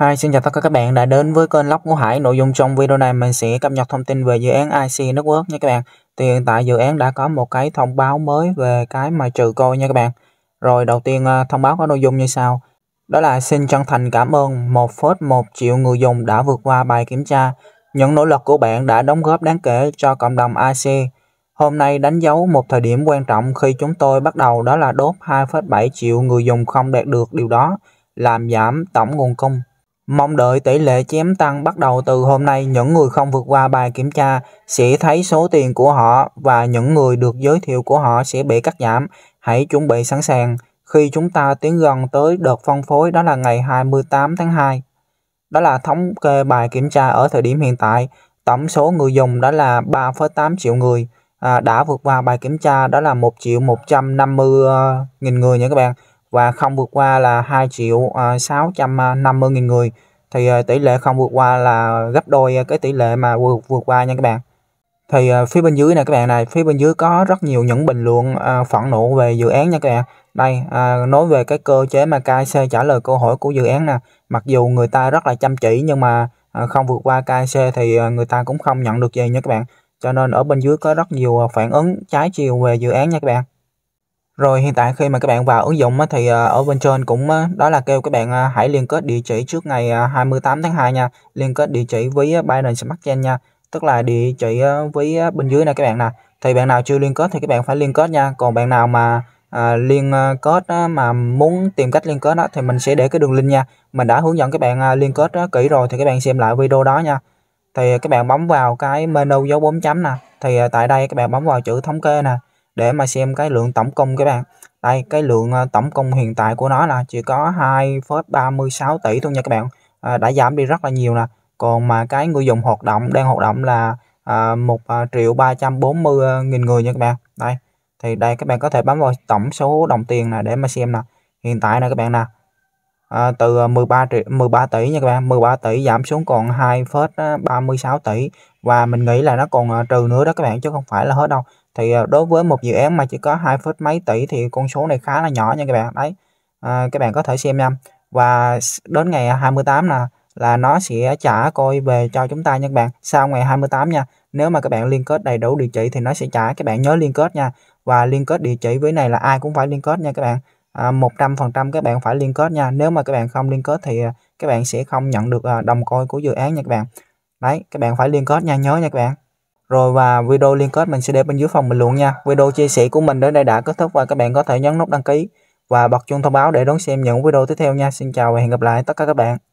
Hi, xin chào tất cả các bạn đã đến với kênh Lóc Ngũ Hải. Nội dung trong video này mình sẽ cập nhật thông tin về dự án IC Network nha các bạn. Thì hiện tại dự án đã có một cái thông báo mới về cái mà trừ coi nha các bạn. Rồi đầu tiên à, thông báo có nội dung như sau. Đó là xin chân thành cảm ơn một một triệu người dùng đã vượt qua bài kiểm tra. Những nỗ lực của bạn đã đóng góp đáng kể cho cộng đồng IC. Hôm nay đánh dấu một thời điểm quan trọng khi chúng tôi bắt đầu đó là đốt 2,7 triệu người dùng không đạt được điều đó, làm giảm tổng nguồn cung. Mong đợi tỷ lệ chém tăng bắt đầu từ hôm nay những người không vượt qua bài kiểm tra sẽ thấy số tiền của họ và những người được giới thiệu của họ sẽ bị cắt giảm. Hãy chuẩn bị sẵn sàng khi chúng ta tiến gần tới đợt phân phối đó là ngày 28 tháng 2. Đó là thống kê bài kiểm tra ở thời điểm hiện tại. Tổng số người dùng đó là 3,8 triệu người à, đã vượt qua bài kiểm tra đó là 1 triệu 150 nghìn người nha các bạn và không vượt qua là 2 triệu 650 à, à, nghìn người thì à, tỷ lệ không vượt qua là gấp đôi cái tỷ lệ mà vượt vượt qua nha các bạn thì phía bên dưới này các bạn này phía bên dưới có rất nhiều những bình luận phẫn nộ về dự án nha các bạn đây nói về cái cơ chế mà KC trả lời câu hỏi của dự án nè mặc dù người ta rất là chăm chỉ nhưng mà không vượt qua KC thì người ta cũng không nhận được gì nha các bạn cho nên ở bên dưới có rất nhiều phản ứng trái chiều về dự án nha các bạn rồi hiện tại khi mà các bạn vào ứng dụng thì ờ, ở bên trên cũng đó là kêu các bạn ờ, hãy liên kết địa chỉ trước ngày 28 ờ, tháng 2 nha, liên kết địa chỉ với Binance Smart Chain nha, tức là địa chỉ với bên dưới này các bạn nè. Thì bạn nào chưa liên kết thì các bạn phải liên kết nha, còn bạn nào mà à, liên kết á, mà muốn tìm cách liên kết á, thì mình sẽ để cái đường link nha. Mình đã hướng dẫn các bạn liên kết á, kỹ rồi thì các bạn xem lại video đó nha. Thì các bạn bấm vào cái menu dấu bốn chấm nè. Thì tại đây các bạn bấm vào chữ thống kê nè để mà xem cái lượng tổng cung các bạn đây cái lượng ờ, tổng cung hiện tại của nó là chỉ có 2,36 tỷ thôi nha các bạn à, đã giảm đi rất là nhiều nè còn mà cái người dùng hoạt động đang hoạt động là à, 1 à, triệu 340 ờ, nghìn người nha các bạn đây thì đây các bạn có thể bấm vào tổng số đồng tiền là để mà xem nè hiện tại nè các bạn nè à, từ 13 ờ, triệu 13 tỷ nha các bạn 13 tỷ giảm xuống còn 2,36 tỷ và mình nghĩ là nó còn trừ nữa đó các bạn chứ không phải là hết đâu thì ờ, đối với một dự án mà chỉ có hai phút mấy tỷ thì con số này khá là nhỏ nha các bạn đấy à, các bạn có thể xem nha và đến ngày 28 là là nó sẽ trả coi về cho chúng ta nha các bạn sau ngày 28 nha nếu mà các bạn liên kết đầy đủ địa chỉ thì nó sẽ trả các bạn nhớ liên kết nha và liên kết địa chỉ với này là ai cũng phải liên kết nha các bạn ờ, một trăm phần trăm các bạn phải liên kết nha nếu mà các bạn không liên kết thì các bạn sẽ không nhận được đồng coi của dự án nha các bạn đấy các bạn phải liên kết nha nhớ nha các bạn rồi và video liên kết mình sẽ để bên dưới phần bình luận nha video chia sẻ của mình đến đây đã kết thúc và các bạn có thể nhấn nút đăng ký và bật chuông thông báo để đón xem những video tiếp theo nha xin chào và hẹn gặp lại tất cả các bạn